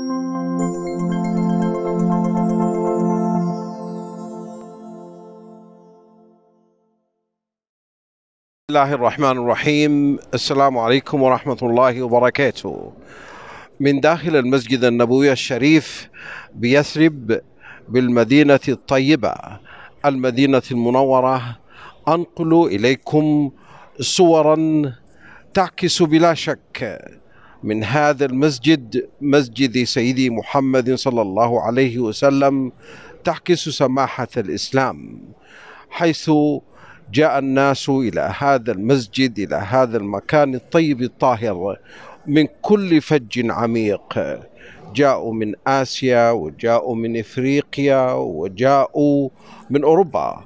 بسم الله الرحمن الرحيم السلام عليكم ورحمة الله وبركاته من داخل المسجد النبوي الشريف بيثرب بالمدينة الطيبة المدينة المنورة أنقل إليكم صورا تعكس بلا شك من هذا المسجد مسجد سيدي محمد صلى الله عليه وسلم تعكس سماحة الإسلام حيث جاء الناس إلى هذا المسجد إلى هذا المكان الطيب الطاهر من كل فج عميق جاءوا من آسيا وجاءوا من إفريقيا وجاءوا من أوروبا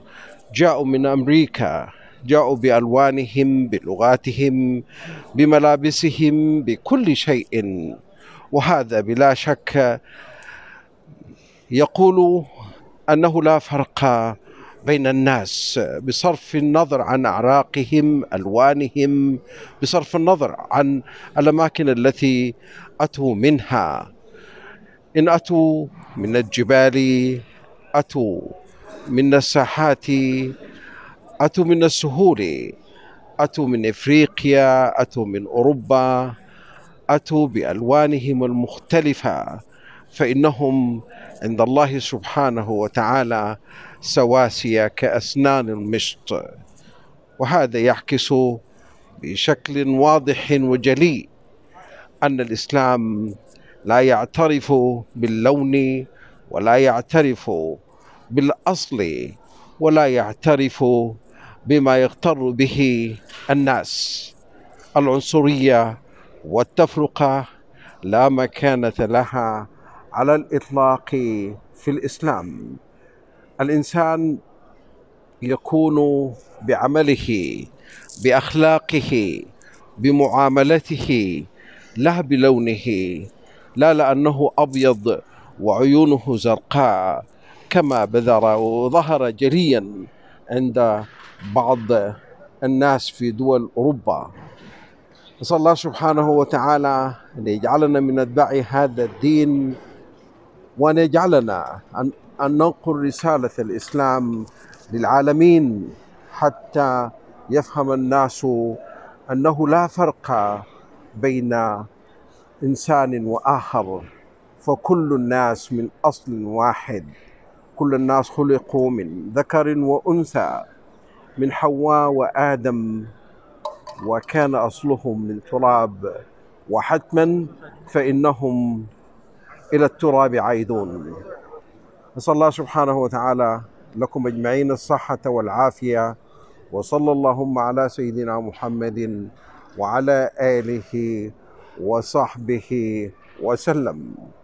جاءوا من أمريكا جاءوا بألوانهم بلغاتهم بملابسهم بكل شيء وهذا بلا شك يقول أنه لا فرق بين الناس بصرف النظر عن اعراقهم الوانهم بصرف النظر عن الاماكن التي اتوا منها ان اتوا من الجبال اتوا من الساحات أتوا من السهول أتوا من إفريقيا أتوا من أوروبا أتوا بألوانهم المختلفة فإنهم عند الله سبحانه وتعالى سواسية كأسنان المشط وهذا يعكس بشكل واضح وجلي أن الإسلام لا يعترف باللون ولا يعترف بالأصل ولا يعترف بما يغتر به الناس العنصرية والتفرقة لا مكانة لها على الإطلاق في الإسلام الإنسان يكون بعمله بأخلاقه بمعاملته لا بلونه لا لأنه أبيض وعيونه زرقاء كما بذر وظهر جليا عند بعض الناس في دول أوروبا نسأل الله سبحانه وتعالى أن يجعلنا من أتباع هذا الدين وأن يجعلنا أن, أن ننقل رسالة الإسلام للعالمين حتى يفهم الناس أنه لا فرق بين إنسان وآخر فكل الناس من أصل واحد كل الناس خلقوا من ذكر وأنثى من حواء وآدم وكان أصلهم من تراب وحتما فإنهم إلى التراب عائدون نسأل الله سبحانه وتعالى لكم أجمعين الصحة والعافية وصلى اللهم على سيدنا محمد وعلى آله وصحبه وسلم